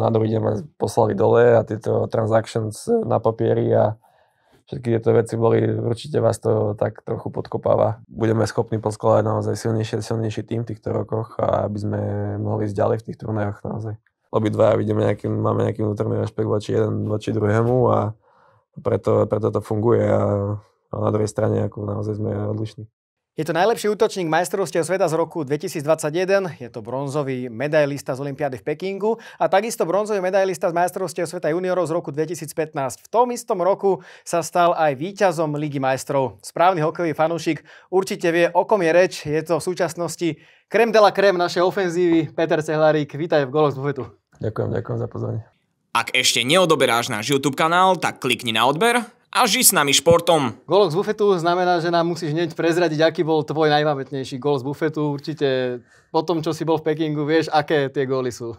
na druhý deň ma poslali dole a tieto transactions na papieri a všetky tieto veci boli, určite vás to tak trochu podkopáva. Budeme schopní poskladať naozaj silnejšie a silnejší tým v týchto rokoch a aby sme mohli ísť ďalej v tých turnajoch naozaj. Obidvaja vidíme nejaký, máme nejaký vnútorný rešpekt voči jeden voči druhému a preto, preto to funguje a a na druhej strane ako naozaj sme odlišní. Je to najlepší útočník majstrovstiev sveta z roku 2021, je to bronzový medailista z Olympiády v Pekingu a takisto bronzový medailista z majstrovstiev sveta juniorov z roku 2015. V tom istom roku sa stal aj víťazom Ligy majstrov. Správny hokejový fanúšik určite vie, o kom je reč. Je to v súčasnosti krem de la krem našej ofenzívy. Peter Cehlarík, vítaj v Goloch z bufetu. Ďakujem, ďakujem za pozvanie. Ak ešte neodoberáš náš YouTube kanál, tak klikni na odber, a ži s nami športom. Gól z bufetu znamená, že nám musíš hneď prezradiť, aký bol tvoj najpamätnejší gól z bufetu. Určite po tom, čo si bol v Pekingu, vieš, aké tie góly sú.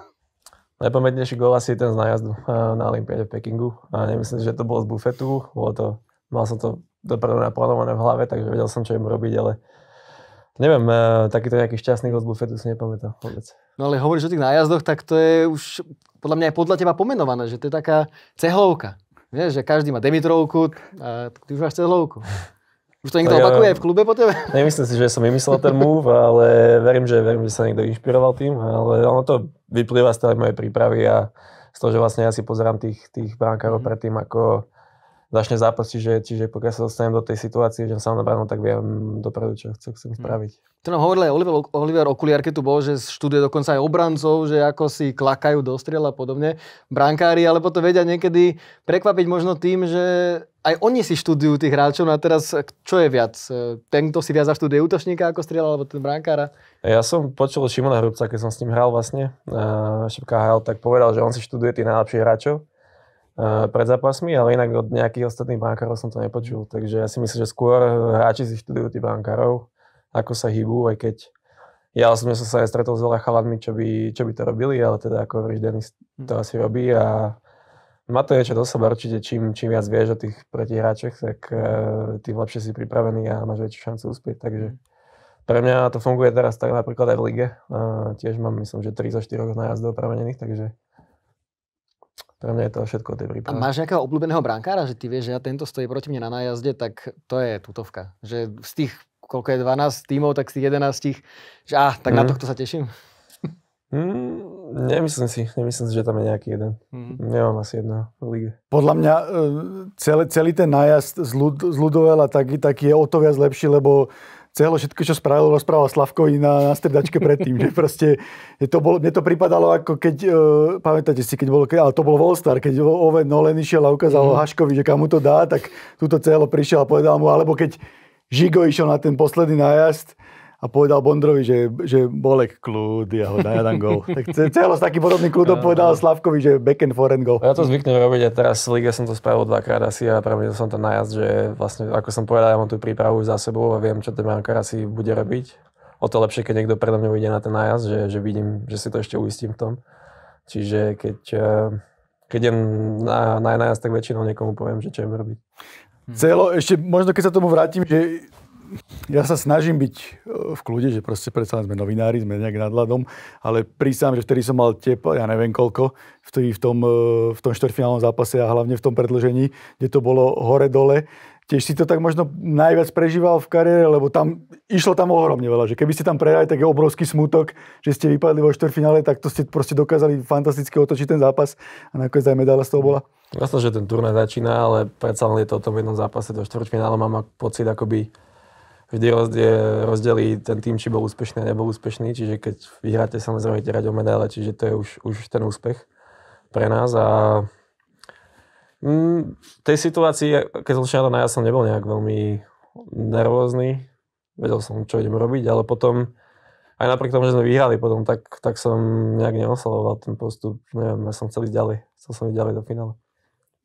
Najpamätnejší gól asi je ten z najazdu eh, na Olympiade v Pekingu. A nemyslím, že to bolo z bufetu. Bolo to, mal som to dopredu naplánované v hlave, takže vedel som, čo im robiť, ale Neviem, eh, takýto nejaký šťastný gol z bufetu si nepamätám vôbec. No ale hovoríš o tých nájazdoch, tak to je už podľa mňa aj podľa teba pomenované, že to je taká cehlovka. Vieš, že každý má Demitrovku a ty už máš cehlovku. Už to niekto ja, opakuje aj v klube po tebe? Nemyslím si, že som vymyslel ten move, ale verím, že, verím, že sa niekto inšpiroval tým, ale ono to vyplýva z tej mojej prípravy a z toho, že vlastne ja si pozerám tých, tých brankárov mhm. predtým, ako začne zápas, čiže, čiže pokiaľ sa dostanem do tej situácie, že sa na bránu, tak viem dopredu, čo chcem, chcem spraviť. To nám hovoril aj Oliver, Oliver Okuliar, keď tu bol, že študuje dokonca aj obrancov, že ako si klakajú do striel a podobne. Brankári, alebo to vedia niekedy prekvapiť možno tým, že aj oni si študujú tých hráčov. No a teraz, čo je viac? Ten, kto si viac zaštuduje útočníka ako strieľa, alebo ten brankára? Ja som počul Šimona Hrubca, keď som s ním hral vlastne, eh, šipka HL, tak povedal, že on si študuje tých najlepších hráčov E, pred zápasmi, ale inak od nejakých ostatných bankárov som to nepočul. Takže ja si myslím, že skôr hráči si študujú tých bankárov, ako sa hýbu, aj keď ja osobne som sa aj stretol s veľa chaladmi, čo by, čo by to robili, ale teda ako hovoríš, Denis hm. to asi robí a má to niečo do seba určite, čím, čím viac vieš o tých protihráčoch, tak e, tým lepšie si pripravený a máš väčšiu šancu uspieť, takže hm. pre mňa to funguje teraz tak napríklad aj v lige. Uh, tiež mám, myslím, že 3 zo 4 nájazdov premenených, takže pre mňa je to všetko o tej príprave. A máš nejakého obľúbeného brankára, že ty vieš, že ja tento stojí proti mne na nájazde, tak to je tutovka. Že z tých, koľko je 12 tímov, tak z tých 11, že á, tak mm. na mhm. tohto sa teším. Mm, nemyslím si, nemyslím si, že tam je nejaký jeden. Mm. Nemám asi jedna. v Podľa mňa e, celý, celý ten nájazd z, Lud, z Ludovela tak, tak je o to viac lepší, lebo celé všetko, čo spravil, rozprával Slavkovi na, na stredačke predtým. že proste, to bolo, mne to pripadalo ako keď, e, pamätáte si, keď bolo, keď, ale to bol Volstar, keď Oven Nolen išiel a ukázal mm. Haškovi, že kam mu to dá, tak túto celo prišiel a povedal mu, alebo keď Žigo išiel na ten posledný nájazd, a povedal Bondrovi, že, že Bolek kľud, ja ho daj gol. tak celo taký podobný kľudom povedal Slavkovi, že back and forehand goal. Ja to zvyknem robiť a teraz v lige som to spravil dvakrát asi a pravidelne som ten najazd, že vlastne, ako som povedal, ja mám tú prípravu za sebou a viem, čo ten brankár asi bude robiť. O to lepšie, keď niekto predo mňa ide na ten najazd, že, že vidím, že si to ešte uistím v tom. Čiže keď, eh, keď idem na, na najazd, tak väčšinou niekomu poviem, že čo im robiť. Hm. Celo, ešte možno keď sa tomu vrátim, že ja sa snažím byť e, v kľude, že proste predsa sme novinári, sme nejak nad ľadom, ale prísam, že vtedy som mal teplo, ja neviem koľko, v tom, v tom e, štvrtfinálnom zápase a hlavne v tom predlžení, kde to bolo hore-dole, tiež si to tak možno najviac prežíval v kariére, lebo tam išlo tam ohromne veľa, že keby ste tam prehrali, tak je obrovský smutok, že ste vypadli vo štvrtfinále, tak to ste proste dokázali fantasticky otočiť ten zápas a nakoniec aj medaila z toho bola. Jasné, že ten turnaj začína, ale predsa len je to o tom jednom zápase do štvrťfinále, mám pocit, akoby vždy rozdelí ten tým, či bol úspešný a nebol úspešný, čiže keď vyhráte, samozrejme tie radio medaile, čiže to je už, už ten úspech pre nás a mm, v tej situácii, keď som šiel ja som nebol nejak veľmi nervózny, vedel som, čo idem robiť, ale potom aj napriek tomu, že sme vyhrali potom, tak, tak som nejak neoslavoval ten postup. Neviem, ja som chcel ísť ďalej. Chcel som ísť ďalej do finále.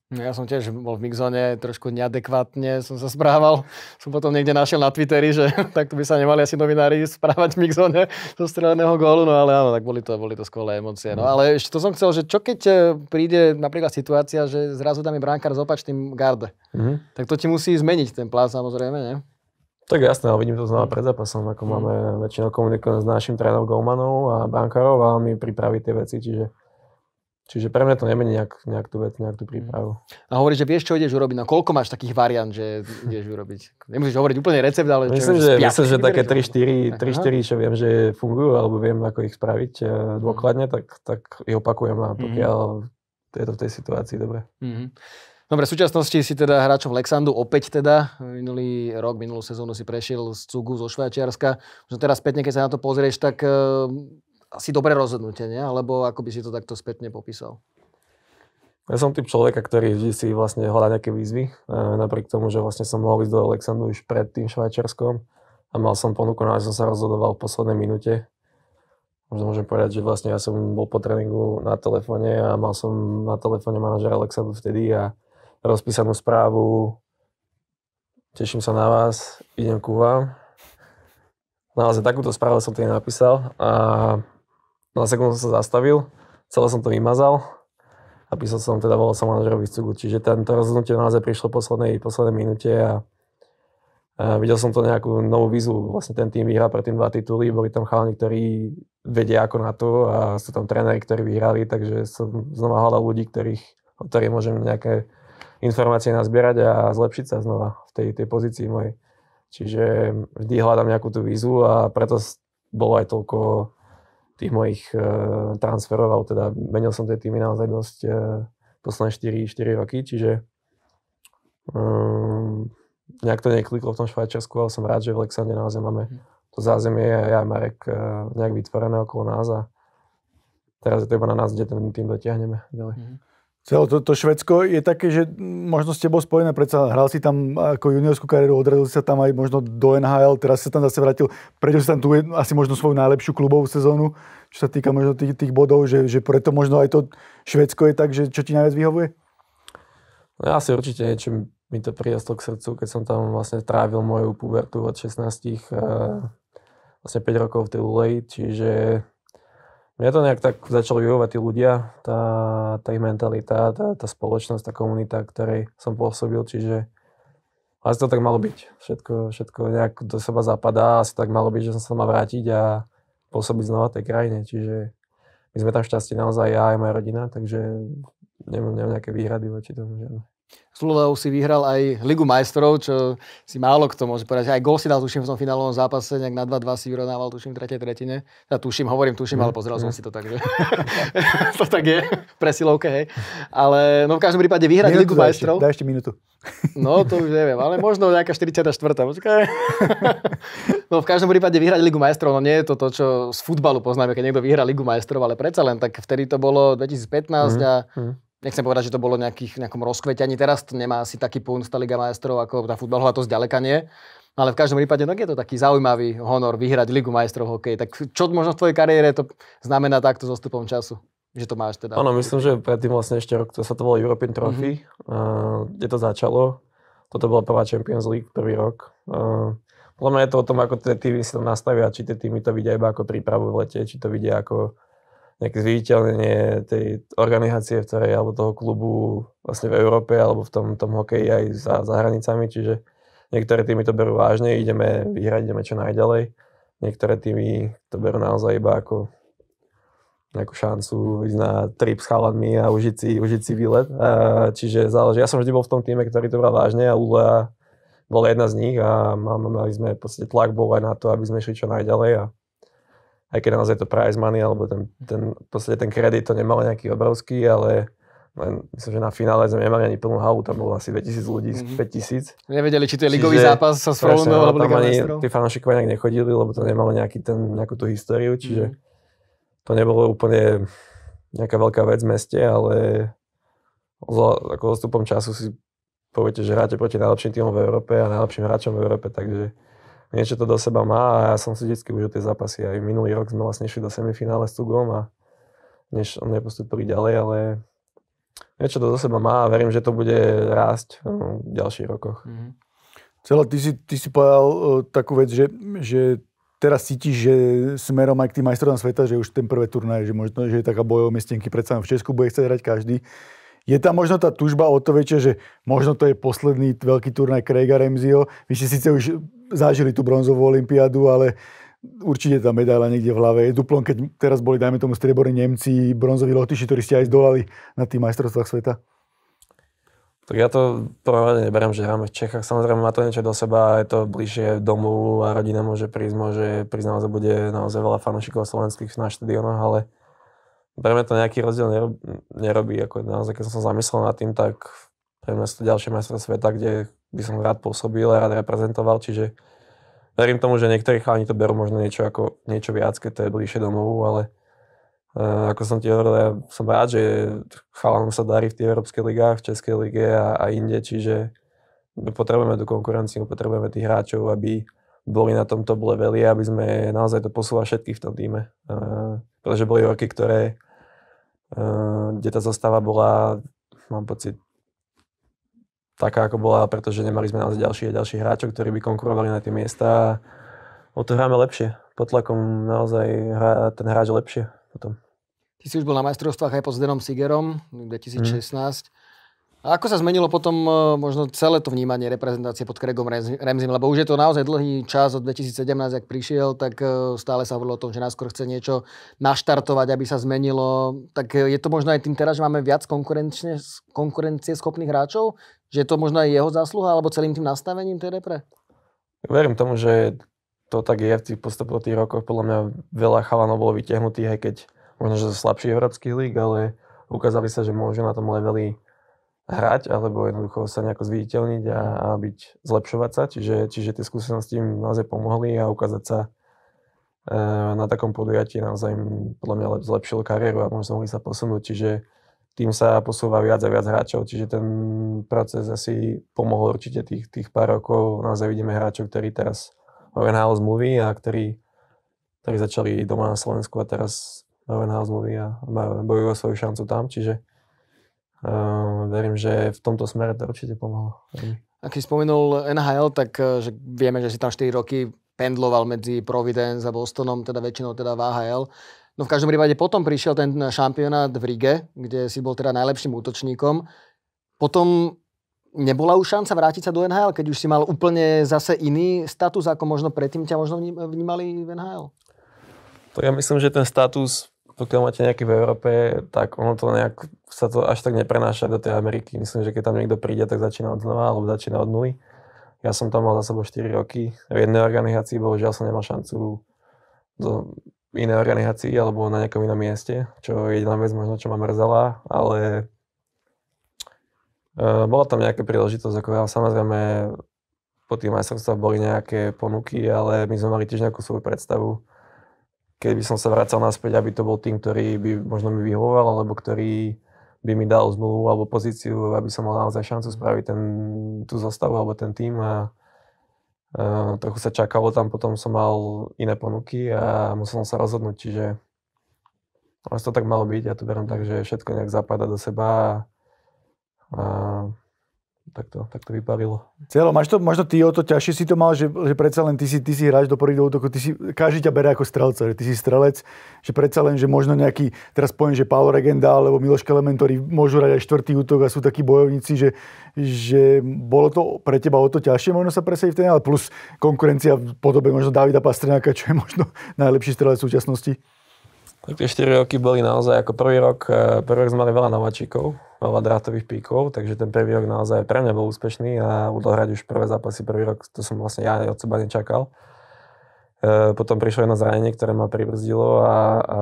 No ja som tiež bol v Mixone, trošku neadekvátne som sa správal. Som potom niekde našiel na Twitteri, že takto by sa nemali asi novinári správať v Mixone zo streleného gólu, no ale áno, tak boli to, boli to skvelé emócie. No mm. ale ešte to som chcel, že čo keď e, príde napríklad situácia, že zrazu je bránkar s opačným garde, mm-hmm. tak to ti musí zmeniť ten plán samozrejme, nie? Tak jasné, ale vidím to znova pred zápasom, ako mm. máme väčšinou komunikované s našim trénerom Golmanov a bránkarov a on mi pripraví tie veci, čiže Čiže pre mňa to nemení nejak, nejak tú vec, nejak tú mhm. prípravu. A hovoríš, že vieš, čo ideš urobiť, no koľko máš takých variant, že ideš urobiť? Nemusíš hovoriť úplne recept, ale... Myslím, čo, že, myslím, že také 3-4, čo viem, že fungujú, alebo viem, ako ich spraviť eh, mhm. dôkladne, tak, tak ich opakujem a mhm. pokiaľ mm-hmm. je to v tej situácii dobre. Mm-hmm. Dobre, v súčasnosti si teda hráčom Lexandu opäť teda. Minulý rok, minulú sezónu si prešiel z Cugu zo Švajčiarska. teraz spätne, keď sa na to pozrieš, tak eh, asi dobré rozhodnutie, nie? Alebo ako by si to takto spätne popísal? Ja som typ človeka, ktorý vždy si vlastne hľadá nejaké výzvy. E, napriek tomu, že vlastne som mohol ísť do Alexandru už pred tým Švajčiarskom a mal som ponuku, no som sa rozhodoval v poslednej minúte. Možno môžem povedať, že vlastne ja som bol po tréningu na telefóne a mal som na telefóne manažera Alexandru vtedy a rozpísanú správu. Teším sa na vás, idem ku vám. Naozaj no, takúto správu som tým napísal a na sekundu som sa zastavil, celé som to vymazal a písal som teda, volal som manažerovi Cugu, čiže tento rozhodnutie naozaj prišlo poslednej, poslednej minúte a, a videl som to nejakú novú výzvu. Vlastne ten tým vyhral predtým dva tituly, boli tam chalani, ktorí vedia ako na to a sú tam tréneri, ktorí vyhrali, takže som znova hľadal ľudí, ktorých, o ktorých môžem nejaké informácie nazbierať a zlepšiť sa znova v tej, tej pozícii mojej. Čiže vždy hľadám nejakú tú výzvu a preto bolo aj toľko tých mojich uh, transferov, ale teda menil som tie týmy naozaj dosť uh, posledné 4, 4 roky, čiže um, nejak to nekliklo v tom Švajčiarsku, ale som rád, že v Lexande naozaj máme mhm. to zázemie a ja aj Marek uh, nejak vytvorené okolo nás a teraz je to iba na nás, kde ten tým dotiahneme ďalej. Mm-hmm. Celé to, to Švedsko je také, že možno s tebou spojené, predsa hral si tam ako juniorskú kariéru, odradil sa tam aj možno do NHL, teraz sa tam zase vrátil, prečo si tam tu asi možno svoju najlepšiu klubovú sezónu, čo sa týka možno tých, tých bodov, že, že preto možno aj to Švedsko je tak, že čo ti najviac vyhovuje? No asi určite niečo mi to prirastlo k srdcu, keď som tam vlastne trávil moju pubertu od 16 eh, vlastne 5 rokov v tej Ulej, čiže Mňa to nejak tak začalo vyhovať tí ľudia, tá, tá ich mentalita, tá, tá spoločnosť, tá komunita, ktorej som pôsobil, čiže asi to tak malo byť. Všetko, všetko nejak do seba zapadá, asi tak malo byť, že som sa mal vrátiť a pôsobiť znova tej krajine, čiže my sme tam šťastí naozaj ja aj moja rodina, takže nemám, nemám nejaké výhrady voči tomu žiadne. S Luleou si vyhral aj Ligu majstrov, čo si málo kto môže povedať. Aj gol si dal, tuším, v tom finálovom zápase, nejak na 2-2 si vyrovnával, tuším, v tretej tretine. Ja tuším, hovorím, tuším, ale pozrel som mhm. si to tak, že to tak je, presilovke, hej. Ale no v každom prípade vyhrať Ligu daj majstrov. Ešte, daj ešte minútu. no to už neviem, ale možno nejaká 44. Počkaj. no v každom prípade vyhrať Ligu majstrov, no nie je to to, čo z futbalu poznáme, keď niekto vyhrá Ligu majstrov, ale predsa len tak vtedy to bolo 2015 mm-hmm. a mhm nechcem povedať, že to bolo nejakých, nejakom rozkvetení. Teraz to nemá asi taký pún z Liga majstrov ako tá futbalová, to zďaleka nie. Ale v každom prípade, no je to taký zaujímavý honor vyhrať Ligu majstrov hokej. Tak čo možno v tvojej kariére to znamená takto so stupom času? Že to máš teda. Áno, myslím, že predtým vlastne ešte rok to sa to volalo European Trophy, mm-hmm. uh, kde to začalo. Toto bola prvá Champions League, prvý rok. Uh, podľa mňa je to o tom, ako tie týmy si to nastavia, či tie týmy to vidia iba ako prípravu v lete, či to vidia ako nejaké zviditeľnenie tej organizácie, v ktorej, alebo toho klubu vlastne v Európe, alebo v tom, tom hokeji aj za, za hranicami, čiže niektoré týmy to berú vážne, ideme vyhrať, ideme čo najďalej, niektoré týmy to berú naozaj iba ako nejakú šancu ísť na trip s chalanmi a užiť si, užiť si výlet. A, čiže záleží. Ja som vždy bol v tom týme, ktorý to bral vážne a Ula bola jedna z nich a mali sme, podstate tlak bol aj na to, aby sme šli čo najďalej a aj keď naozaj to prize money, alebo ten, ten, v ten kredit to nemal nejaký obrovský, ale len myslím, že na finále sme nemali ani plnú halu, tam bolo asi 2000 ľudí, mm-hmm. 5000. Nevedeli, či to je ligový čiže, zápas sa s Frolundou, alebo Liga ani tí fanúšikovia nejak nechodili, lebo to nemalo nejaký ten, nejakú tú históriu, mhm. čiže mm-hmm. to nebolo úplne nejaká veľká vec v meste, ale ako odstupom času si poviete, že hráte proti najlepším týmom v Európe a najlepším hráčom v Európe, takže niečo to do seba má a ja som si vždycky užil tie zápasy. Aj minulý rok sme vlastne šli do semifinále s Tugom a než on nepostupili ďalej, ale niečo to do seba má a verím, že to bude rásť v ďalších rokoch. Mm-hmm. Celo, ty si, ty si povedal uh, takú vec, že, že teraz cítiš, že smerom aj k tým majstrovom sveta, že už ten prvé turnaj, že možno, že je taká bojové miestnenky, predsa v Česku bude chcieť hrať každý. Uh, je tam možno tá tužba o to väčšia, že možno to je posledný veľký turnaj Craiga Remzio. Vy ste síce už zažili tú bronzovú olimpiádu, ale určite tá medaila niekde v hlave. Je duplom, keď teraz boli, dajme tomu, strieborní Nemci, bronzoví lotiši, ktorí ste aj zdolali na tých majstrovstvách sveta. Tak ja to prvne neberiem, že hráme v Čechách. Samozrejme má to niečo do seba, je to bližšie domov a rodina môže prísť, môže prísť naozaj bude naozaj veľa fanúšikov slovenských na štadionoch, ale pre mňa to nejaký rozdiel nerobí, nerobí ako naozaj, keď som sa zamyslel nad tým, tak pre mňa sú to ďalšie majstrovstvá sveta, kde by som rád pôsobil a rád reprezentoval, čiže verím tomu, že niektorí chalani to berú možno niečo, ako, niečo viac, keď to je bližšie domovu, ale uh, ako som ti hovoril, ja som rád, že chalanom sa darí v tých európskej ligách, v Českej lige a, a inde, čiže potrebujeme tú konkurenciu, potrebujeme tých hráčov, aby boli na tomto leveli, aby sme naozaj to posúvali všetkých v tom týme. Uh, pretože boli roky, ktoré Eh, kde tá zostava bola, mám pocit, taká, ako bola, pretože nemali sme naozaj ďalších a ďalších hráčov, ktorí by konkurovali na tie miesta. O to hráme lepšie. Pod tlakom naozaj hrá ten hráč lepšie potom. Ty si už bol na majstrovstvách aj pod Zdenom Sigerom 2016. Mm. A ako sa zmenilo potom e, možno celé to vnímanie reprezentácie pod Kregom Remzim? Lebo už je to naozaj dlhý čas od 2017, ak prišiel, tak e, stále sa hovorilo o tom, že náskôr chce niečo naštartovať, aby sa zmenilo. Tak e, je to možno aj tým teraz, že máme viac konkurencie schopných hráčov? Že je to možno aj jeho zásluha, alebo celým tým nastavením tej repre? Verím tomu, že to tak je v tých postupných rokoch. Podľa mňa veľa chalanov bolo vytiahnutých, aj keď možno, že zo slabších európskych ale ukázali sa, že môžu na tom leveli hrať alebo jednoducho sa nejako zviditeľniť a, a byť, zlepšovať sa. Čiže, čiže tie skúsenosti im naozaj pomohli a ukázať sa e, na takom podujatí naozaj im podľa mňa zlepšilo kariéru a možno mohli sa posunúť. Čiže tým sa posúva viac a viac hráčov, čiže ten proces asi pomohol určite tých, tých pár rokov. Naozaj vidíme hráčov, ktorí teraz o NHL zmluví a ktorí, ktorí začali doma na Slovensku a teraz o NHL zmluví a bojujú o svoju šancu tam, čiže Uh, verím, že v tomto smere to určite pomohlo. Ak si spomenul NHL, tak eh, že vieme, že si tam 4 roky pendloval medzi Providence a Bostonom, teda väčšinou teda v AHL. No v každom prípade potom prišiel ten eh, šampionát v Rige, kde si bol teda najlepším útočníkom. Potom nebola už šanca vrátiť sa do NHL, keď už si mal úplne zase iný status, ako možno predtým ťa možno vnímali v NHL? To ja myslím, že ten status pokiaľ máte nejaký v Európe, tak ono to nejak, sa to až tak neprenáša do tej Ameriky. Myslím, že keď tam niekto príde, tak začína od znova, alebo začína od nuly. Ja som tam mal za sebou 4 roky. V jednej organizácii bohužiaľ som nemal šancu do inej organizácii alebo na nejakom inom mieste, čo je jediná vec možno, čo ma mrzela, ale e, bola tam nejaká príležitosť, ako ja samozrejme po tých majstrovstvách boli nejaké ponuky, ale my sme mali tiež nejakú svoju predstavu keď by som sa vracal naspäť, aby to bol tým, ktorý by možno mi vyhovoval, alebo ktorý by mi dal zmluvu alebo pozíciu, aby som mal naozaj šancu spraviť ten, tú zostavu alebo ten tým. A, a trochu sa čakalo tam, potom som mal iné ponuky a musel som sa rozhodnúť, čiže to tak malo byť, ja to beriem tak, že všetko nejak zapadá do seba a, a tak to, tak to vyparilo. Celo, máš to, máš to ty o to ťažšie si to mal, že, že predsa len ty si, ty si hráč do prvých do útoku, ty si, každý ťa bere ako strelca, že ty si strelec, že predsa len, že možno nejaký, teraz poviem, že Paolo Regenda alebo Miloš Kelementori môžu hrať aj štvrtý útok a sú takí bojovníci, že, že bolo to pre teba o to ťažšie možno sa presadiť ten, ale plus konkurencia v podobe možno Davida Pastrňáka, čo je možno najlepší strelec v súčasnosti. Tak tie 4 roky boli naozaj ako prvý rok, e, prvý rok sme mali veľa nováčikov, veľa drátových píkov, takže ten prvý rok naozaj pre mňa bol úspešný a udohrať už prvé zápasy prvý rok, to som vlastne ja od seba nečakal. E, potom prišlo jedno zranenie, ktoré ma pribrzdilo a, a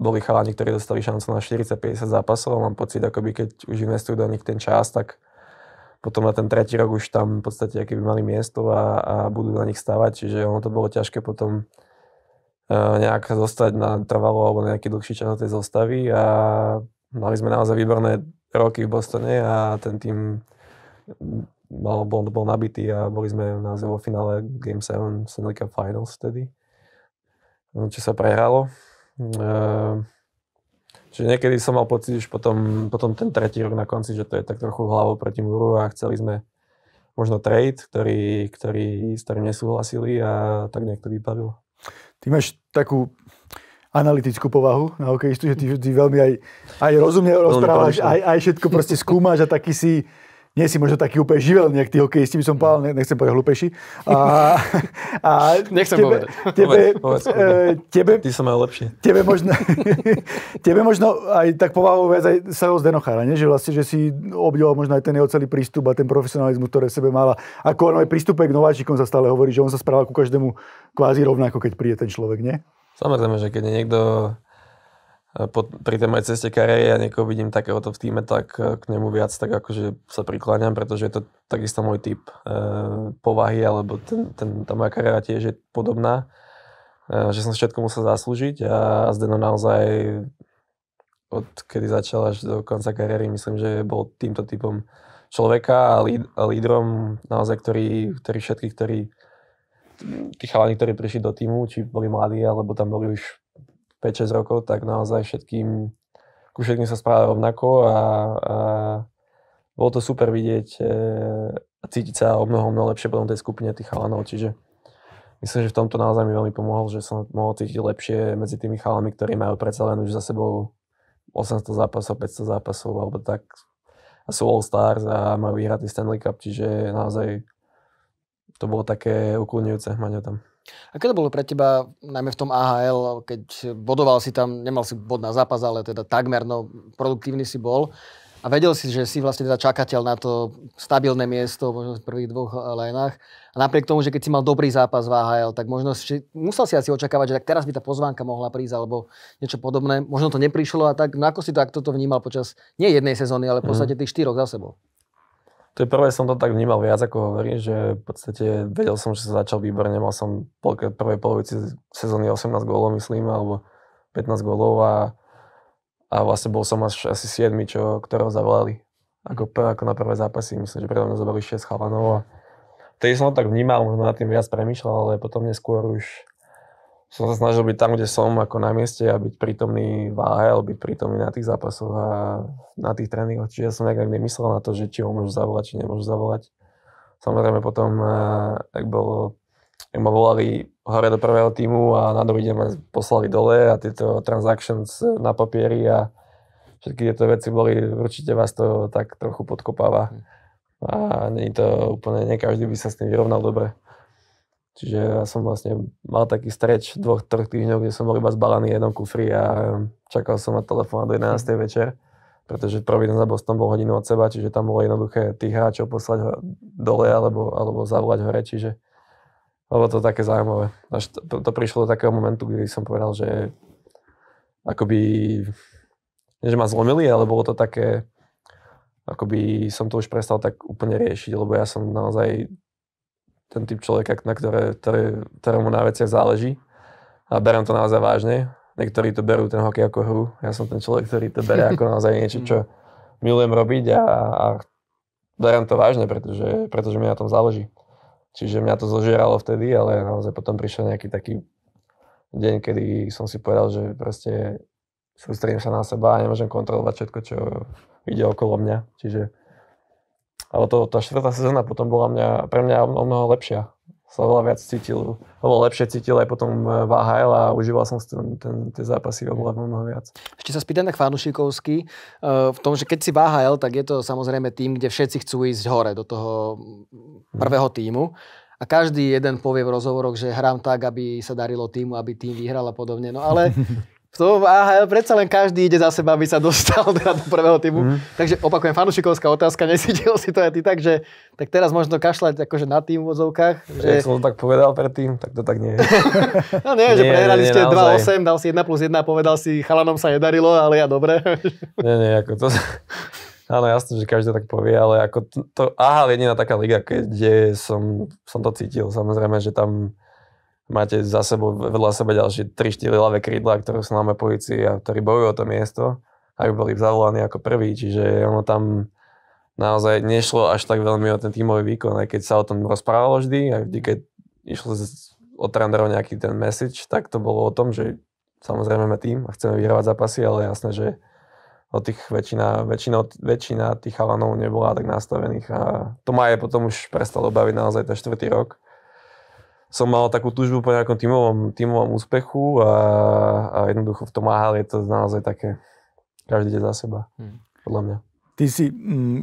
boli chalani, ktorí dostali šancu na 40-50 zápasov a mám pocit, akoby keď už investujú do nich ten čas, tak potom na ten tretí rok už tam v podstate by mali miesto a, a budú na nich stavať, čiže ono to bolo ťažké potom E, nejak zostať na trvalo alebo nejaký dlhší čas na tej zostavy a mali sme naozaj výborné roky v Bostone a ten tým bol, bol, bol nabitý a boli sme naozaj vo finále Game 7 Stanley Cup Finals vtedy, no, čo sa prehralo. Čiže e, niekedy som mal pocit už potom, potom ten tretí rok na konci, že to je tak trochu hlavou proti múru a chceli sme možno trade, ktorý, ktorý, s ktorým nesúhlasili a tak nejak to Ty máš takú analytickú povahu na hokejistu, že ty, ty veľmi aj, aj rozumne rozprávaš, aj, aj všetko proste skúmaš a taký si nie si možno taký úplne živelný, ak tí hokejisti by som povedal, ne, nechcem povedať hlúpejší. A, a nechcem tebe, povedať. Tebe, povedz, povedz, e, tebe, Ty som mal lepší. Tebe možno, tebe možno aj tak povahu viac aj sa Saros Denochára, nie? že vlastne, že si obdivoval možno aj ten jeho celý prístup a ten profesionalizmus, ktoré sebe mala. Ako on aj prístupe k nováčikom sa stále hovorí, že on sa správa ku každému kvázi rovnako, keď príde ten človek, nie? Samozrejme, že keď je niekto po, pri tej mojej ceste kariéry ja niekoho vidím takéhoto v týme, tak e, k nemu viac tak akože sa prikláňam, pretože je to takisto môj typ e, povahy, alebo ten, ten, tá moja kariéra tiež je podobná, e, že som všetko musel zaslúžiť a Zdeno naozaj od kedy začal až do konca kariéry myslím, že bol týmto typom človeka a, líd, a lídrom naozaj, ktorý, ktorý všetkých, ktorí tí chalani, ktorí prišli do týmu, či boli mladí, alebo tam boli už 5-6 rokov, tak naozaj všetkým, ku všetkým sa správa rovnako a, a bolo to super vidieť e, a cítiť sa o mnoho, mnoho lepšie potom tej skupine tých chalanov, čiže myslím, že v tomto naozaj mi veľmi pomohol, že som mohol cítiť lepšie medzi tými chalami, ktorí majú predsa len už za sebou 800 zápasov, 500 zápasov alebo tak a sú All Stars a majú vyhratý Stanley Cup, čiže naozaj to bolo také ukludňujúce mať tam. A keď to bolo pre teba, najmä v tom AHL, keď bodoval si tam, nemal si bod na zápas, ale teda takmer, no produktívny si bol a vedel si, že si vlastne teda čakateľ na to stabilné miesto možno v prvých dvoch eh, lénach. A napriek tomu, že keď si mal dobrý zápas v AHL, tak možno si, musel si asi očakávať, že tak teraz by tá pozvánka mohla prísť alebo niečo podobné. Možno to neprišlo a tak, no ako si to, ak toto vnímal počas nie jednej sezóny, ale v mhm. podstate tých štyroch za sebou? To je prvé, som to tak vnímal viac, ako hovorím, že v podstate vedel som, že sa začal výborne, mal som polke, prvej polovici sezóny 18 gólov, myslím, alebo 15 gólov a, a vlastne bol som až asi 7, čo, ktorého zavolali. Ako, prv, ako na prvé zápasy, myslím, že predo mňa zobrali 6 chalanov a vtedy som to tak vnímal, možno nad tým viac premýšľal, ale potom neskôr už som sa snažil byť tam, kde som, ako na mieste a byť prítomný v AHL, byť prítomný na tých zápasoch a na tých tréningoch. Čiže ja som nejak nemyslel na to, že či ho môžu zavolať, či nemôžu zavolať. Samozrejme potom, eh, ak bolo ak ma volali hore do prvého týmu a na druhý deň ma poslali dole a tieto transactions na papieri a všetky tieto veci boli, určite vás to tak trochu podkopáva. Hm. A nie to úplne, nie každý by sa s tým vyrovnal dobre. Čiže ja som vlastne mal taký streč dvoch, troch týždňov, kde som bol iba zbalaný jednom kufri a eh, čakal som na telefón do 11. Mm. večer, pretože Providence a Boston bol hodinu od seba, čiže tam bolo jednoduché tých hráčov poslať ho dole alebo, alebo zavolať hore, čiže bolo to také zaujímavé. Až to, to, to prišlo do takého momentu, kde som povedal, že akoby, nie že ma zlomili, ale bolo to také, akoby som to už prestal tak úplne riešiť, lebo ja som naozaj ten typ človeka, na ktoré, ktoré, ktorému na veciach záleží. A berem to naozaj vážne. Niektorí to berú ten hokej ako hru. Ja som ten človek, ktorý to berie ako naozaj niečo, čo milujem robiť a, a berem to vážne, pretože, pretože mi na tom záleží. Čiže mňa to zožieralo vtedy, ale naozaj potom prišiel nejaký taký deň, kedy som si povedal, že proste sústredím sa na seba a nemôžem kontrolovať všetko, čo ide okolo mňa. Čiže ale to, tá štvrtá sezóna potom bola mňa, pre mňa o mnoho lepšia. Sa oveľa viac cítil, oveľa lepšie cítil aj potom v AHL a užíval som ten, ten, tie zápasy oveľa mnoho mm. viac. Ešte sa spýtam tak Chvánušikovský, eh, v tom, že keď si v AHL, tak je to samozrejme tým, kde všetci chcú ísť hore do toho mm. prvého týmu. A každý jeden povie v rozhovoroch, že hrám tak, aby sa darilo týmu, aby tým vyhral a podobne. No ale to aha, predsa len každý ide za seba, aby sa dostal teda do prvého týmu. Mm. Takže opakujem, fanúšikovská otázka, nesítil si to aj ty tak, že tak teraz možno kašľať akože na tým v vozovkách. Že... Ja som to tak povedal predtým, tak to tak nie je. no nie, nie že prehrali nie, ste 2-8, dal si 1 plus 1 a povedal si, chalanom sa nedarilo, ale ja dobre. nie, nie, ako to... Áno, jasné, že každý tak povie, ale ako to, to jediná taká liga, kde som, som to cítil. Samozrejme, že tam máte za sebou vedľa seba ďalšie 3-4 ľavé krídla, ktoré sú na pozícii a ktorí bojujú o to miesto, aby boli zavolaní ako prví, čiže ono tam naozaj nešlo až tak veľmi o ten tímový výkon, aj keď sa o tom rozprávalo vždy, aj vždy, keď išlo od trénerov nejaký ten message, tak to bolo o tom, že samozrejme máme tým a chceme vyhrávať zápasy, ale jasné, že od tých väčšina, väčšina, väčšina tých chalanov nebola tak nastavených a to ma aj potom už prestalo baviť naozaj ten štvrtý rok som mal takú túžbu po nejakom tímovom, tímovom úspechu a, a jednoducho v tom AHL je to naozaj také, každý ide za seba, hmm. podľa mňa. Ty si, mm,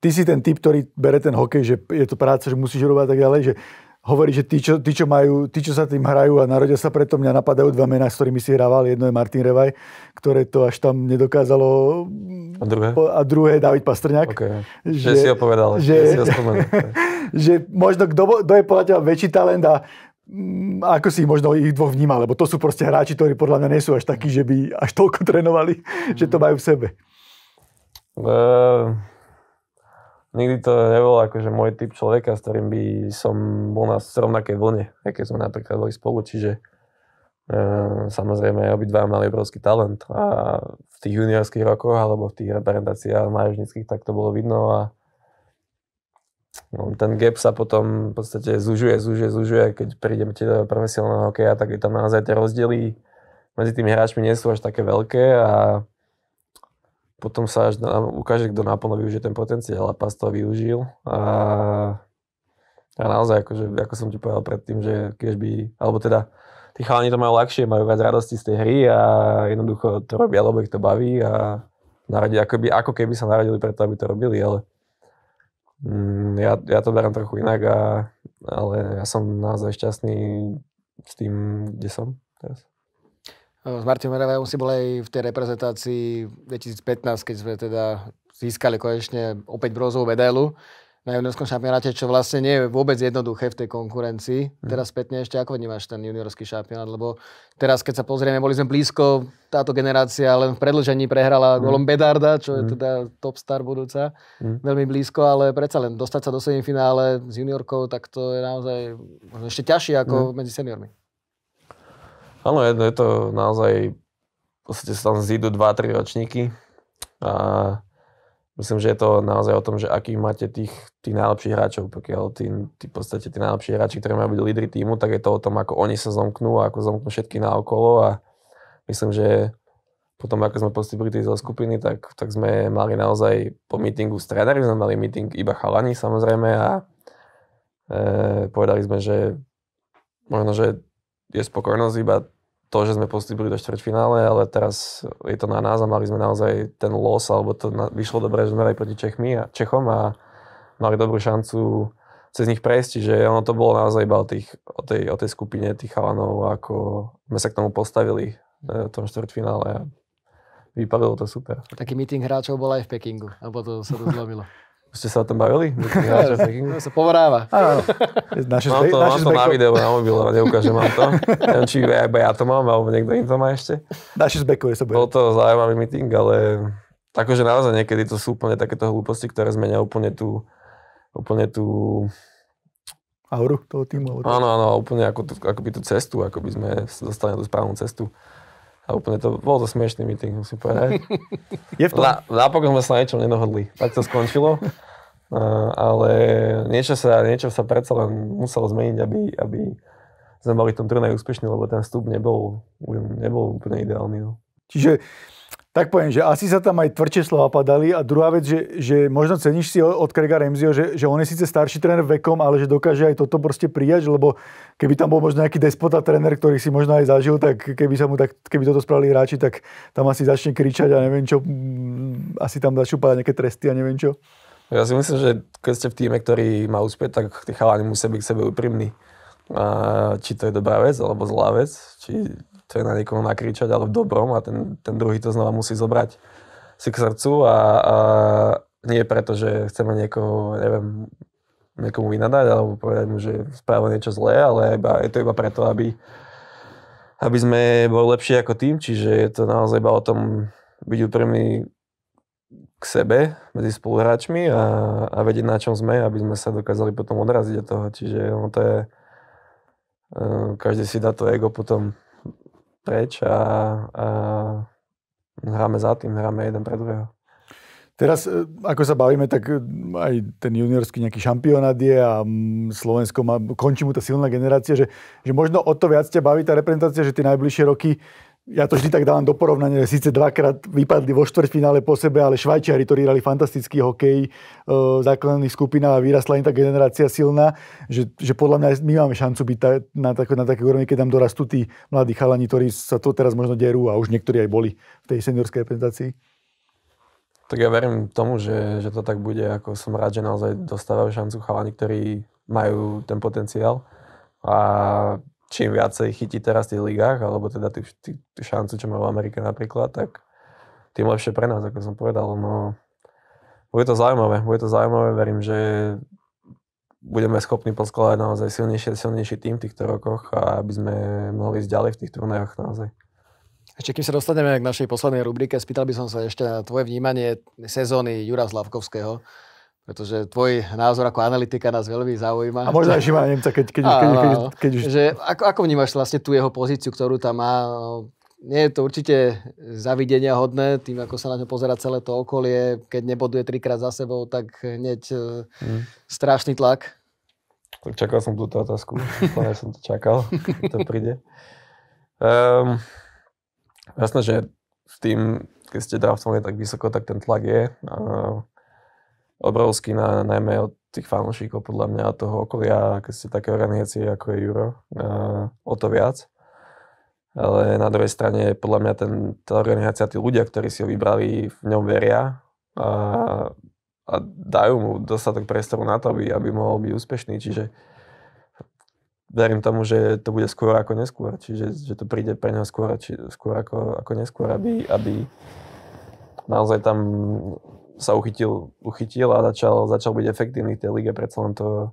ty si ten typ, ktorý bere ten hokej, že je to práca, že musíš robiť a tak ďalej, že hovorí, že tí čo, tí, čo majú, tí, čo sa tým hrajú a narodia sa preto, mňa napadajú dva mená, s ktorými si hrával. Jedno je Martin Revaj, ktoré to až tam nedokázalo. A druhé? a druhé je David Pastrňák. Okay. Že, že si ho povedal, že, že si ho že možno kto, je podľa teba väčší talent a mm, ako si možno ich dvoch vníma, lebo to sú proste hráči, ktorí podľa mňa nie sú až takí, že by až toľko trénovali, mm. že to mm. majú v sebe. Uh, nikdy to nebol akože môj typ človeka, s ktorým by som bol na rovnakej vlne, keď sme napríklad boli spolu, čiže e, samozrejme obidva mali obrovský talent a v tých juniorských rokoch alebo v tých reprezentáciách mážnických tak to bolo vidno a no, ten gap sa potom v podstate zužuje, zužuje, zužuje, keď prídeme do profesionálneho hokeja, tak je tam naozaj tie rozdiely medzi tými hráčmi nie sú až také veľké a potom sa až na, ukáže, kto naplno využije ten potenciál a Pás to využil. A, a naozaj, akože, ako som ti povedal predtým, že keď by, alebo teda tí chalani to majú ľahšie, majú viac radosti z tej hry a jednoducho to robia, lebo ich to baví a naradi, ako, by, ako keby sa naradili preto, aby to robili, ale mm, ja, ja to berám trochu inak, a, ale ja som naozaj šťastný s tým, kde som teraz s Martinom Merevajom si bol aj v tej reprezentácii 2015, keď sme teda získali konečne opäť Brozovú medailu na juniorskom šampionáte, čo vlastne nie je vôbec jednoduché v tej konkurencii. Mm. Teraz spätne ešte ako vnímaš ten juniorský šampionát, lebo teraz keď sa pozrieme, boli sme blízko, táto generácia len v predlžení prehrala mm. golom Bedarda, čo je mhm. teda top star budúca, mm. veľmi blízko, ale predsa len dostať sa do semifinále s juniorkou, tak to je naozaj ešte ťažšie ako mm. medzi seniormi. Áno, je, je to naozaj, v podstate sa tam zídu 2-3 ročníky a myslím, že je to naozaj o tom, že aký máte tých, tých najlepších hráčov, pokiaľ tí, tí, v podstate tí najlepší hráči, ktorí majú byť lídry týmu, tak je to o tom, ako oni sa zomknú a ako zomknú všetky naokolo a myslím, že potom ako sme postupili tie skupiny, tak, tak sme mali naozaj po meetingu s trénermi, sme mali meeting iba chalani samozrejme a e, povedali sme, že možno, že je spokojnosť iba to, že sme postupili do štvrťfinále, ale teraz je to na nás a mali sme naozaj ten los, alebo to na, vyšlo dobre, že sme aj proti Čechmi a, Čechom a mali dobrú šancu cez nich prejsť, že ono to bolo naozaj iba o, tých, o, tej, o tej skupine tých chalanov, ako sme sa k tomu postavili e, v tom štvrťfinále a vypadalo to super. Taký meeting hráčov bol aj v Pekingu, alebo to sa to zlomilo. Ste sa o tom bavili? Ja, sa povoráva. No. Naše, mám to, naše mám to na video, na mobile, neukážem, vám to. Neviem, či iba ja to mám, alebo niekto iný to má ešte. Naši zbekuje sa bude. Bol to zaujímavý meeting, ale akože naozaj niekedy to sú úplne takéto hlúposti, ktoré zmenia úplne tú, úplne tú auru toho týmu. Áno, áno, úplne ako, tú, ako by tú cestu, ako by sme dostali na tú správnu cestu. A úplne to, bol to smiešný meeting, musím povedať. Je v tom? Na, napokon sme sa na niečo nedohodli. Tak to skončilo. Uh, ale niečo sa, niečo sa predsa len muselo zmeniť, aby, aby sme mali v tom turnaji úspešný, lebo ten vstup nebol, nebol úplne ideálny. No. Čiže tak poviem, že asi sa tam aj tvrdšie slova padali a druhá vec, že, že možno ceníš si od Krega Remzio, že, že on je síce starší tréner vekom, ale že dokáže aj toto proste prijať, lebo keby tam bol možno nejaký despota tréner, ktorý si možno aj zažil, tak keby sa mu tak, keby toto spravili hráči, tak tam asi začne kričať a neviem čo, mm, asi tam začú padať nejaké tresty a neviem čo. Ja si myslím, že keď ste v týme, ktorý má úspech, tak tí chalani musia byť k sebe úprimní. A či to je dobrá vec, alebo zlá vec, či to je na niekoho nakričať, ale v dobrom a ten, ten druhý to znova musí zobrať si k srdcu a, a nie preto, že chceme niekoho, neviem, niekomu vynadať alebo povedať mu, že spravil niečo zlé, ale iba, je to iba preto, aby, aby sme boli lepší ako tým, čiže je to naozaj iba o tom byť úprimný k sebe medzi spoluhráčmi a, a vedieť, na čom sme, aby sme sa dokázali potom odraziť od toho. Čiže no, to je, eh, každý si dá to ego potom preč a, a hráme za tým, hráme jeden pre druhého. Teraz, e, ako sa bavíme, tak e, aj ten juniorský nejaký šampionát je a mm, Slovensko má, končí mu tá silná generácia, že, že možno o to viac ťa baví tá reprezentácia, že tie najbližšie roky ja to vždy tak dávam do porovnania, síce dvakrát vypadli vo štvrťfinále po sebe, ale Švajčiari, ktorí hrali fantastický hokej e, základných skupinách a vyrastla im tá generácia silná, že, že podľa mňa my máme šancu byť ta, na, tak, na také úrovni, keď tam dorastú tí mladí chalani, ktorí sa to teraz možno derú a už niektorí aj boli v tej seniorskej reprezentácii. Tak ja verím tomu, že, že to tak bude, ako som rád, že naozaj dostávajú šancu chalani, ktorí majú ten potenciál. A čím viacej chytí teraz v tých ligách, alebo teda tých, tých, šancu, čo má v Amerike napríklad, tak tým lepšie pre nás, ako som povedal. No, bude to zaujímavé, bude to zaujímavé, verím, že budeme schopní poskladať naozaj silnejší, silnejší tým v týchto rokoch a aby sme mohli ísť ďalej v tých turnajoch naozaj. Ešte kým sa dostaneme k našej poslednej rubrike, spýtal by som sa ešte na tvoje vnímanie sezóny Jura Slavkovského pretože tvoj názor ako analytika nás veľmi zaujíma. A možno aj Šimana Nemca, keď, keď, keď, keď, keď, keď už... Že ako, ako vnímaš vlastne tú jeho pozíciu, ktorú tam má? Nie je to určite zavidenia hodné, tým ako sa na ňo pozera celé to okolie. Keď neboduje trikrát za sebou, tak hneď hmm. strašný tlak. Tak čakal som túto otázku. ja som to čakal, to príde. Um, jasné, že s tým, keď ste dávcom tak vysoko, tak ten tlak je. Uh, obrovský, na, najmä od tých fanúšikov podľa mňa a toho okolia, keď ste také organizácie ako je Euro, uh, o to viac. Ale na druhej strane podľa mňa ten, tá organizácia, tí ľudia, ktorí si ho vybrali, v ňom veria a, a dajú mu dostatok priestoru na to, aby, aby mohol byť úspešný. Čiže verím tomu, že to bude skôr ako neskôr. Čiže že to príde pre neho skôr, či, skôr ako, ako neskôr, aby, aby naozaj tam sa uchytil, uchytil a začal, začal byť efektívny v tej lige, predsa len to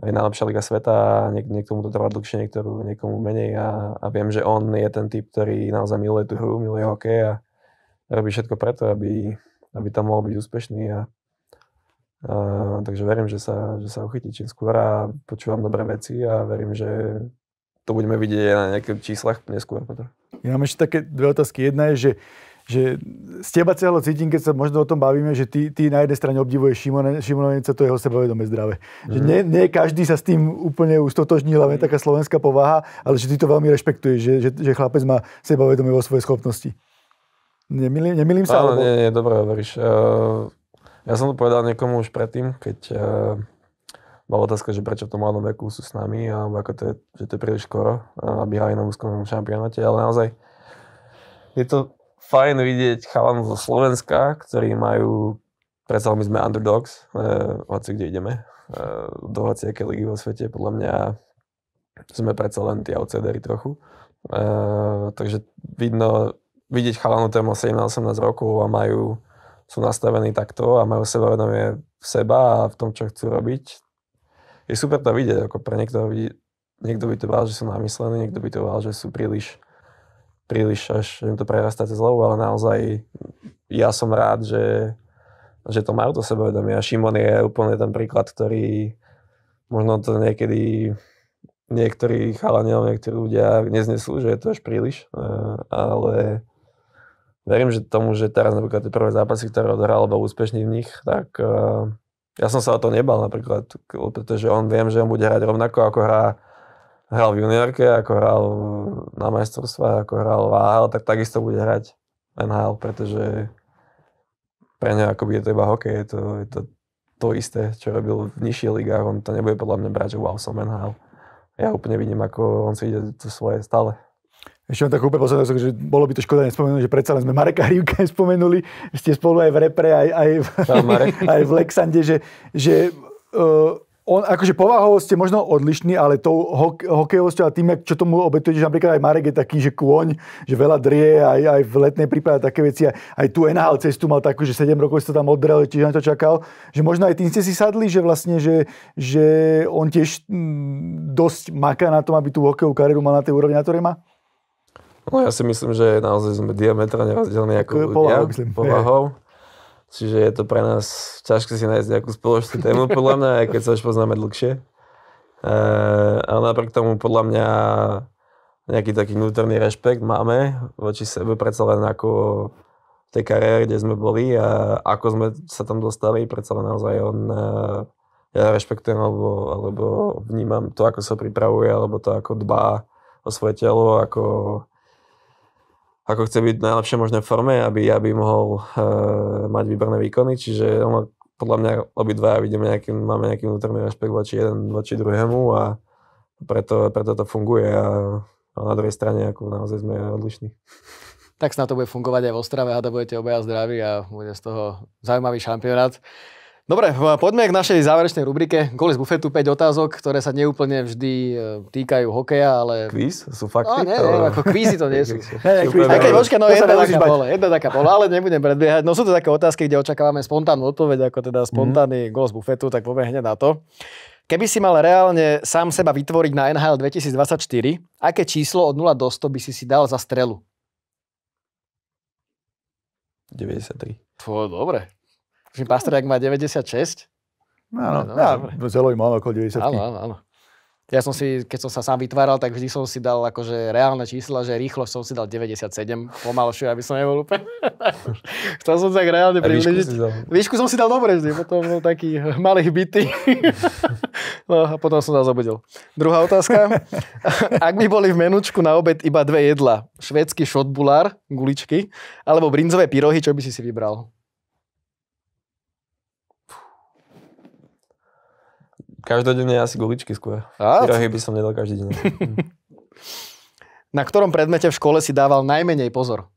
je najlepšia liga sveta a niek- niekomu to trvá dlhšie, niektorú, niekomu menej a, a viem, že on je ten typ, ktorý naozaj miluje tú hru, miluje hokej a robí všetko preto, aby, aby tam mohol byť úspešný a, a takže verím, že sa, že sa uchytí čím skôr a počúvam dobré veci a verím, že to budeme vidieť aj na nejakých číslach neskôr. Ja mám ešte také dve otázky. Jedna je, že že z teba celo cítim, keď sa možno o tom bavíme, že ty, ty na jednej strane obdivuješ Šimone, Šimonovica, to jeho sebavedomé zdravé. Mm. Že mhm. nie, nie každý sa s tým úplne ustotožní, hlavne taká slovenská povaha, ale že ty to veľmi rešpektuješ, že, že, že chlapec má sebavedomie vo svojej schopnosti. Nemilím, nemilím sa? Áno, alebo... nie, nie, dobre hovoríš. Eh, ja som to povedal niekomu už predtým, keď uh, bola otázka, že prečo v tom mladom veku sú s nami, alebo ako to je, že to je príliš skoro, eh, aby hrali na úzkom šampionáte, ale naozaj je to fajn vidieť chalanov zo Slovenska, ktorí majú, predsa my sme underdogs, uh, hoci kde ideme, uh, do aké ligy vo svete, podľa mňa sme predsa len tie outsidery trochu. Uh, takže vidno, vidieť chalanov, ktoré má 17-18 rokov a majú, sú nastavení takto a majú sebavedomie v seba a v tom, čo chcú robiť, je super to vidieť. Ako pre niekto, niekto by to bral, že sú namyslení, niekto by to bral, že sú príliš príliš až to prerastá cez hlavu, ale naozaj ja som rád, že, že to majú to sebavedomie. A Šimon je úplne ten príklad, ktorý možno to niekedy niektorí chalaniel, niektorí ľudia neznesú, že je to až príliš, e, ale verím že tomu, že teraz napríklad tie prvé zápasy, ktoré odhral, bol úspešný v nich, tak e, ja som sa o to nebal napríklad, pretože on viem, že on bude hrať rovnako ako hrá hral v juniorke, ako hral na majstrovstve, ako hral v AHL, tak takisto bude hrať NHL, pretože pre ňa akoby je to iba hokej, je to, je to to isté, čo robil v nižších ligách, on to nebude podľa mňa brať, že wow, som NHL. Ja úplne vidím, ako on si ide to svoje stále. Ešte mám takú úplne poslednú že bolo by to škoda nespomenúť, že predsa len sme Mareka Rivka spomenuli, ste spolu aj v repre, aj, aj, v, aj v Lexande, že, že uh, on, akože povahovo ste možno odlišný, ale tou hok- hokejovosťou a tým, čo tomu obetuje, že napríklad aj Marek je taký, že kôň, že veľa drie, aj, aj v letnej príprave také veci, aj, aj tu NHL cestu mal takú, že 7 rokov sa tam odrel, čiže na to čakal, že možno aj tým ste si sadli, že vlastne, že, že on tiež mm, dosť maká na tom, aby tú hokejovú kariéru mal na tej úrovni, na ktorej má? No ja si myslím, že naozaj sme diametrálne rozdielni ako eh, ľudia. Povahou, myslím. Čiže je to pre nás ťažké si nájsť nejakú spoločnú tému, podľa mňa, aj keď sa už poznáme dlhšie. E, ale napriek tomu, podľa mňa, nejaký taký vnútorný rešpekt máme voči sebe, predsa len ako v tej kariére, kde sme boli a ako sme sa tam dostali, predsa len naozaj on, e, ja rešpektujem alebo, alebo vnímam to, ako sa pripravuje, alebo to, ako dbá o svoje telo, ako ako chce byť v najlepšej možnej forme, aby, aby mohol e, mať výborné výkony, čiže ono, podľa mňa obidva vidíme nejaký, máme nejaký vnútorný rešpekt voči jeden voči druhému a preto, preto to funguje a, a na druhej strane ako naozaj sme odlišní. Tak snad to bude fungovať aj v Ostrave, to budete obaja zdraví a bude z toho zaujímavý šampionát. Dobre, poďme k našej záverečnej rubrike. Goli z bufetu, 5 otázok, ktoré sa neúplne vždy e, týkajú hokeja, ale... Kvíz? Sú fakty? No, nie, to... ako kvízy to nie sú. Aj keď, počka, no jedna taká, bola, jedna taká bola, ale nebudem predbiehať. No sú to také otázky, kde očakávame spontánnu odpoveď, ako teda mhm. spontánny mm. gol z bufetu, tak poviem hneď na to. Keby si mal reálne sám seba vytvoriť na NHL 2024, aké číslo od 0 do 100 by si si dal za strelu? 93. To dobre. Tuším, Pastrňák má 96. Áno, no, no ja, Zelovi mám okolo 90. Áno, áno, áno. Ja som si, keď som sa sám vytváral, tak vždy som si dal akože reálne čísla, že rýchlo som si dal 97, pomalšie, aby som nebol úplne. Chcel som tak reálne približiť. Výšku, výšku som si dal dobre vždy, potom bol taký eh, malý byty. no a potom som sa zobudil. Druhá otázka. Ak by boli v menučku na obed iba dve jedla, švedský šotbulár, guličky, alebo brinzové pyrohy, čo by si si vybral? Každodenne asi guličky skôr. Pyrohy by som nedal každý deň. Na ktorom predmete v škole si dával najmenej pozor?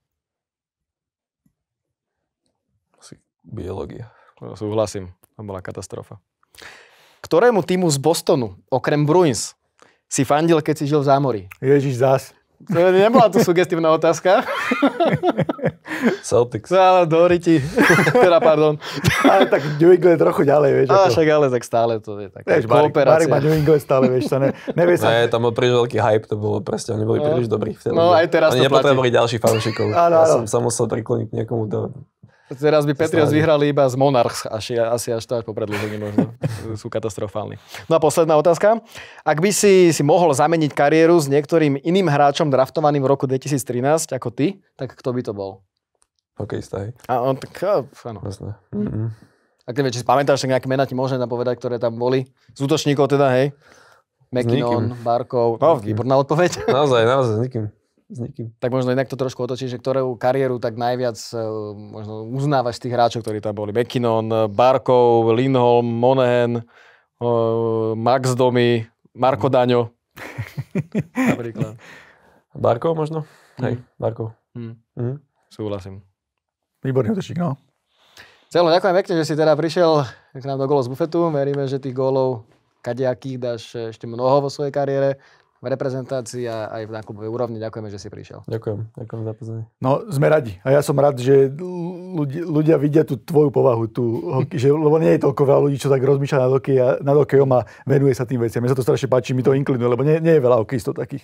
Asi biológia. No, súhlasím, to bola katastrofa. Ktorému týmu z Bostonu, okrem Bruins, si fandil, keď si žil v zámorí? Ježiš, zás. To nebola to sugestívna otázka. Celtics. No, Ale do Riti. teda pardon. ale tak New England je trochu ďalej, vieš. Ale však ale tak stále to je taká vieš, kooperácia. Marek má New England stále, vieš, to ne, nevie sa. Ne, tam bol príliš veľký hype, to bolo presne, oni boli no. príliš dobrí v No aj teraz Oni to platí. Oni nepotrebovali ďalších fanúšikov. Áno, áno. ja som sa musel prikloniť k niekomu, do Teraz by Petrios vyhrali iba z Monarchs, asi, asi až až po predlžení možno. Sú katastrofálni. No a posledná otázka. Ak by si si mohol zameniť kariéru s niektorým iným hráčom draftovaným v roku 2013 ako ty, tak kto by to bol? Hokejista, hej? A on tak, áno. Vlastne. Mm-hmm. Ak neviem, či si pamätáš, tak nejaké mená ti môžem nám povedať, ktoré tam boli. Z útočníkov teda, hej? McKinnon, Barkov. výborná no, odpoveď. Naozaj, naozaj, s nikým s niekým. Tak možno inak to trošku otočíš, že ktorú kariéru tak najviac eh, možno uznávaš tých hráčov, ktorí tam boli. Bekinon, eh, Barkov, Linholm, Monehen, Max Domi, Marko mhm. Daňo. Napríklad. Barkov možno? Mm. Hej, Barkov. Mm. Mm. Súhlasím. Výborný útočník, no. Celo, ďakujem pekne, že si teda prišiel k nám do golov z bufetu. Veríme, že tých gólov kadejakých dáš eh, ešte mnoho vo svojej kariére v reprezentácii a aj v nákupovej úrovni. Ďakujeme, že si prišiel. Ďakujem, ďakujem za pozvanie. No, sme radi. A ja som rád, že ľudia, ľudia vidia tú tvoju povahu, tú že, lebo nie je toľko veľa ľudí, čo tak rozmýšľa nad, hokej a, nad hokejom a venuje sa tým veciam. Mne sa to strašne páči, mi to inklinuje, lebo nie, nie je veľa hokejistov takých.